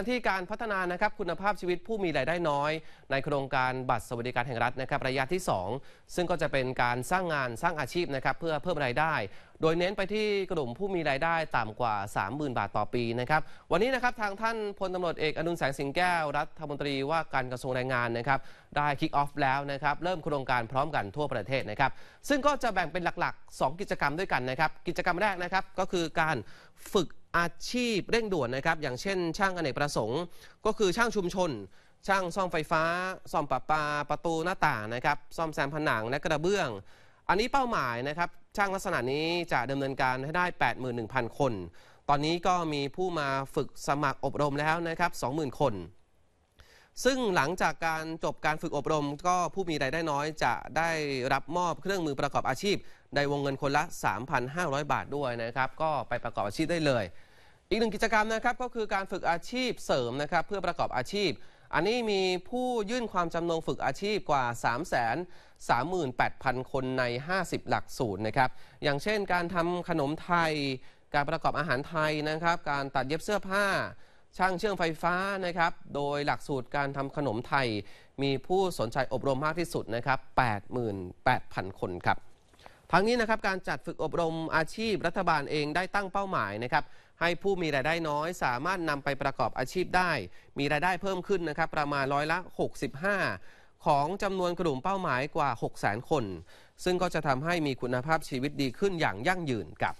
ันที่การพัฒนานะครับคุณภาพชีวิตผู้มีรายได้น้อย ในโครงการบัตรสวัสดิการแห่งรัฐนะครับระยะที่ 2 ซึ่งก็จะเป็นการสร้างงานสร้างอาชีพนะครับเพื่อเพิ่มรายได้ โดยเน้นไปที่กลุ่มผู้มีรายได้ต่ำกว่า 30,000 บาทต่อปีนะครับวันนี้นะครับทางท่านพลตำรวจเอกอนุสแสงสิงแก้ว รัฐมนตรีว่าการกระทรวงแรงงานนะครับได้คิกออฟแล้วนะครับเริ่มโครงการพร้อมกันทั่วประเทศนะครับซึ่งก็จะแบ่งเป็นหลักๆ 2 กิจกรรมด้วยกันนะครับกิจกรรมแรกนะครับก็คือการฝึกอาชีพเร่งด่วนนะครับ อย่างเช่นช่างอเนกประสงค์ ก็คือช่างชุมชน ช่างซ่อมไฟฟ้า ซ่อมปะปาประตูหน้าต่างนะครับ ซ่อมแซมผนังและกระเบื้อง อันนี้เป้าหมายนะครับ ช่างลักษณะนี้จะดำเนินการให้ได้ 81,000 คน ตอนนี้ก็มีผู้มาฝึกสมัครอบรมแล้วนะครับ 20,000 คนซึ่งหลังจากการจบการฝึกอบรมก็ผู้มีรายได้น้อยจะได้รับมอบเครื่องมือประกอบอาชีพ ในวงเงินคนละ 3,500 บาทด้วยนะครับก็ไปประกอบอาชีพได้เลย อีกหนึ่งกิจกรรมนะครับก็คือการฝึกอาชีพเสริมนะครับเพื่อประกอบอาชีพ อันนี้มีผู้ยื่นความจำนงฝึกอาชีพกว่า3 0 0 0 0 38,000 คนใน 50 หลักสูตรนะครับอย่างเช่นการทำขนมไทย การประกอบอาหารไทยนะครับการตัดเย็บเสื้อผ้าช่างเชื่อมไฟฟ้านะครับ โดยหลักสูตรการทำขนมไทยมีผู้สนใจอบรมมากที่สุดนะครับ88,000 คนครับทั้งนี้นะครับการจัดฝึกอบรมอาชีพรัฐบาลเองได้ตั้งเป้าหมายนะครับให้ผู้มีรายได้น้อยสามารถนำไปประกอบอาชีพได้ มีรายได้เพิ่มขึ้นนะครับประมาณร้อยละ 65 ของจำนวนกลุ่มเป้าหมายกว่า 600,000 คน ซึ่งก็จะทำให้มีคุณภาพชีวิตดีขึ้นอย่างยั่งยืนกับ